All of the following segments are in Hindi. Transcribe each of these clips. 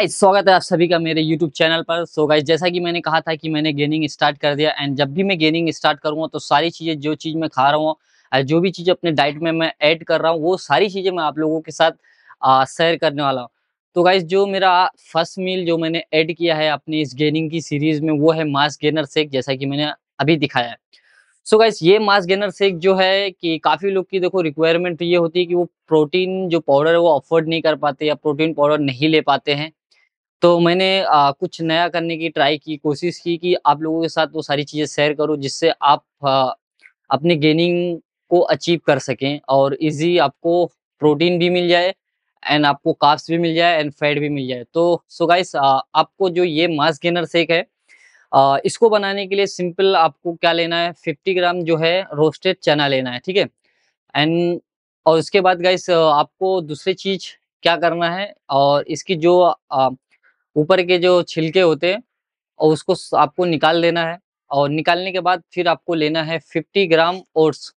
गाइस स्वागत है आप सभी का मेरे YouTube चैनल पर सो so गाइस जैसा कि मैंने कहा था कि मैंने गेनिंग स्टार्ट कर दिया एंड जब भी मैं गेनिंग स्टार्ट करूँगा तो सारी चीज़ें जो चीज़ मैं खा रहा हूँ जो भी चीज़ अपने डाइट में मैं ऐड कर रहा हूँ वो सारी चीज़ें मैं आप लोगों के साथ शेयर करने वाला हूँ तो गाइज जो मेरा फर्स्ट मील जो मैंने ऐड किया है अपनी इस गेनिंग की सीरीज़ में वो है मास गेनर सेक जैसा कि मैंने अभी दिखाया है सो so ये मास गेनर सेक जो है कि काफ़ी लोग की देखो रिक्वायरमेंट तो ये होती है कि वो प्रोटीन जो पाउडर है वो अफोर्ड नहीं कर पाते या प्रोटीन पाउडर नहीं ले पाते हैं तो मैंने आ, कुछ नया करने की ट्राई की कोशिश की कि आप लोगों के साथ वो सारी चीज़ें शेयर करूँ जिससे आप आ, अपने गेनिंग को अचीव कर सकें और इजी आपको प्रोटीन भी मिल जाए एंड आपको काप्स भी मिल जाए एंड फैट भी मिल जाए तो सो गाइस आपको जो ये मास गेनर सेक है आ, इसको बनाने के लिए सिंपल आपको क्या लेना है फिफ्टी ग्राम जो है रोस्टेड चना लेना है ठीक है एंड और उसके बाद गाइस आपको दूसरी चीज क्या करना है और इसकी जो ऊपर के जो छिलके होते हैं और उसको आपको निकाल देना है और निकालने के बाद फिर आपको लेना है फिफ्टी ग्राम ओट्स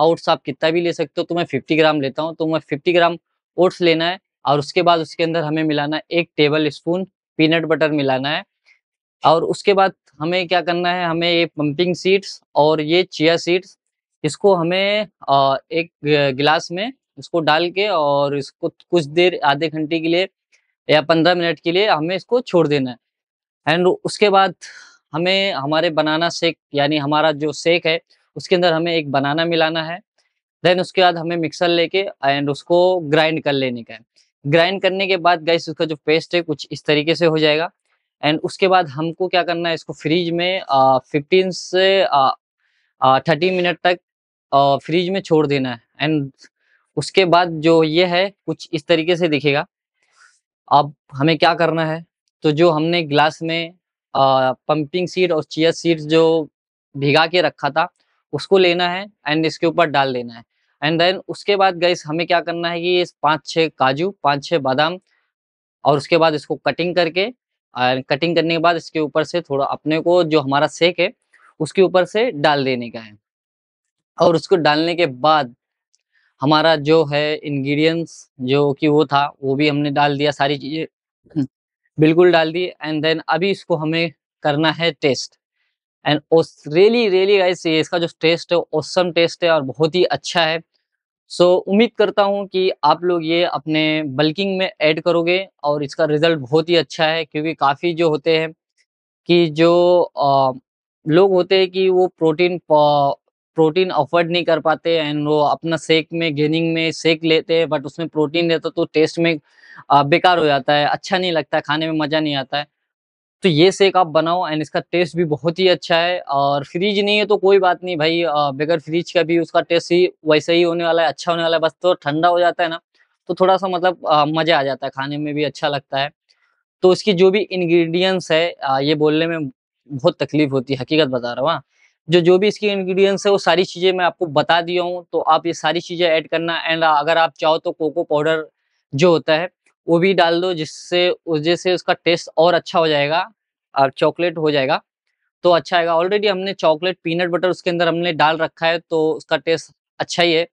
ओट्स आप कितना भी ले सकते हो तो मैं फिफ्टी ग्राम लेता हूँ तो मैं फिफ्टी ग्राम ओट्स लेना है और उसके बाद उसके अंदर हमें मिलाना है एक टेबल स्पून पीनट बटर मिलाना है और उसके बाद हमें क्या करना है हमें ये पंपिंग सीड्स और ये चिया सीड्स इसको हमें एक गिलास में इसको डाल के और इसको कुछ देर आधे घंटे के लिए या पंद्रह मिनट के लिए हमें इसको छोड़ देना है एंड उसके बाद हमें हमारे बनाना शेक यानी हमारा जो शेक है उसके अंदर हमें एक बनाना मिलाना है देन उसके बाद हमें मिक्सर लेके एंड उसको ग्राइंड कर लेने का है ग्राइंड करने के बाद गैस उसका जो पेस्ट है कुछ इस तरीके से हो जाएगा एंड उसके बाद हमको क्या करना है इसको फ्रिज में फिफ्टीन से थर्टी मिनट तक फ्रिज में छोड़ देना है एंड उसके बाद जो ये है कुछ इस तरीके से दिखेगा अब हमें क्या करना है तो जो हमने ग्लास में आ, पंपिंग सीड और चिया सीड जो भिगा के रखा था उसको लेना है एंड इसके ऊपर डाल देना है एंड देन उसके बाद गैस हमें क्या करना है कि ये पाँच छः काजू पाँच छः बादाम और उसके बाद इसको कटिंग करके एंड कटिंग करने के बाद इसके ऊपर से थोड़ा अपने को जो हमारा सेक है उसके ऊपर से डाल देने का है और उसको डालने के बाद हमारा जो है इंग्रेडिएंट्स जो कि वो था वो भी हमने डाल दिया सारी चीज़ें बिल्कुल डाल दी एंड देन अभी इसको हमें करना है test and really really guys ये इसका जो टेस्ट है ओसम टेस्ट है और बहुत ही अच्छा है सो so, उम्मीद करता हूँ कि आप लोग ये अपने बल्किंग में ऐड करोगे और इसका रिजल्ट बहुत ही अच्छा है क्योंकि काफ़ी जो होते हैं कि जो आ, लोग होते हैं कि वो प्रोटीन प्रोटीन अफोर्ड नहीं कर पाते एंड वो अपना सेक में गेनिंग में सेक लेते हैं बट उसमें प्रोटीन रहता तो टेस्ट में बेकार हो जाता है अच्छा नहीं लगता है खाने में मज़ा नहीं आता है तो ये सेक आप बनाओ एंड इसका टेस्ट भी बहुत ही अच्छा है और फ्रिज नहीं है तो कोई बात नहीं भाई बगैर फ्रिज का भी उसका टेस्ट ही वैसे ही होने वाला है अच्छा होने वाला है बस तो ठंडा हो जाता है ना तो थोड़ा सा मतलब मज़ा आ जाता है खाने में भी अच्छा लगता है तो इसकी जो भी इंग्रेडिएंट्स है ये बोलने में बहुत तकलीफ होती है हकीकत बता रहा हूँ हाँ। जो जो भी इसकी इंग्रेडिएंट्स है वो सारी चीज़ें मैं आपको बता दिया हूँ तो आप ये सारी चीज़ें ऐड करना एंड अगर आप चाहो तो कोको पाउडर जो होता है वो भी डाल दो जिससे वजह से उसका टेस्ट और अच्छा हो जाएगा और चॉकलेट हो जाएगा तो अच्छा आएगा ऑलरेडी हमने चॉकलेट पीनट बटर उसके अंदर हमने डाल रखा है तो उसका टेस्ट अच्छा ही है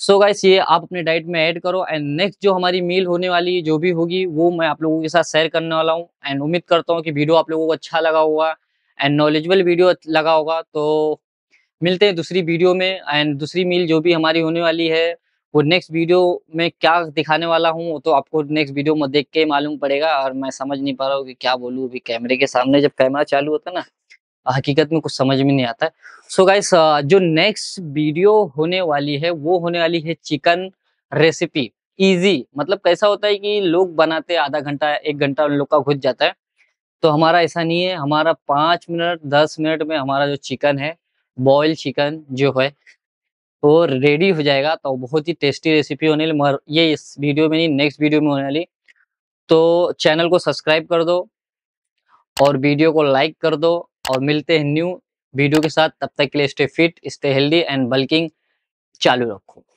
सो so गाइस ये आप अपने डाइट में ऐड करो एंड नेक्स्ट जो हमारी मील होने वाली है जो भी होगी वो मैं आप लोगों के साथ शेयर करने वाला हूँ एंड उम्मीद करता हूँ कि वीडियो आप लोगों को अच्छा लगा होगा एंड नॉलेजबल वीडियो लगा होगा तो मिलते हैं दूसरी वीडियो में एंड दूसरी मील जो भी हमारी होने वाली है वो नेक्स्ट वीडियो में क्या दिखाने वाला हूँ तो आपको नेक्स्ट वीडियो में देख के मालूम पड़ेगा और मैं समझ नहीं पा रहा हूँ कि क्या बोलूँ अभी कैमरे के सामने जब कैमरा चालू होता है ना हकीकत में कुछ समझ में नहीं आता है सो so गाइस जो नेक्स्ट वीडियो होने वाली है वो होने वाली है चिकन रेसिपी इजी मतलब कैसा होता है कि लोग बनाते आधा घंटा एक घंटा उन लोग का घुस जाता है तो हमारा ऐसा नहीं है हमारा पाँच मिनट दस मिनट में हमारा जो चिकन है बॉयल चिकन जो है वो रेडी हो जाएगा तो बहुत ही टेस्टी रेसिपी होने वाली मगर ये इस वीडियो में नहीं नेक्स्ट वीडियो में होने वाली तो चैनल को सब्सक्राइब कर दो और वीडियो को लाइक कर दो और मिलते हैं न्यू वीडियो के साथ तब तक के लिए stay fit stay healthy and bulking चालू रखो